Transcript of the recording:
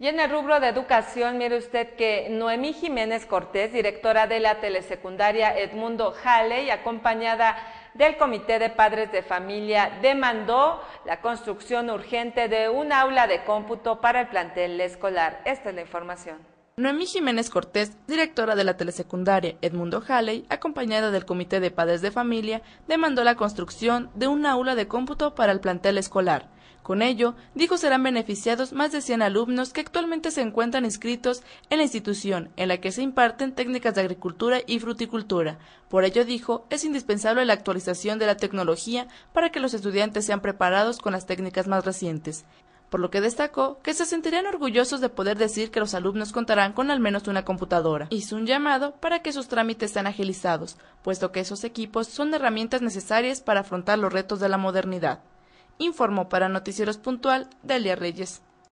Y en el rubro de educación, mire usted que Noemí Jiménez Cortés, directora de la telesecundaria Edmundo y acompañada del Comité de Padres de Familia, demandó la construcción urgente de un aula de cómputo para el plantel escolar. Esta es la información. Noemí Jiménez Cortés, directora de la telesecundaria Edmundo Halley, acompañada del Comité de Padres de Familia, demandó la construcción de un aula de cómputo para el plantel escolar. Con ello, dijo serán beneficiados más de 100 alumnos que actualmente se encuentran inscritos en la institución en la que se imparten técnicas de agricultura y fruticultura. Por ello, dijo, es indispensable la actualización de la tecnología para que los estudiantes sean preparados con las técnicas más recientes por lo que destacó que se sentirían orgullosos de poder decir que los alumnos contarán con al menos una computadora. Hizo un llamado para que sus trámites sean agilizados, puesto que esos equipos son herramientas necesarias para afrontar los retos de la modernidad. Informó para Noticieros Puntual Delia Reyes.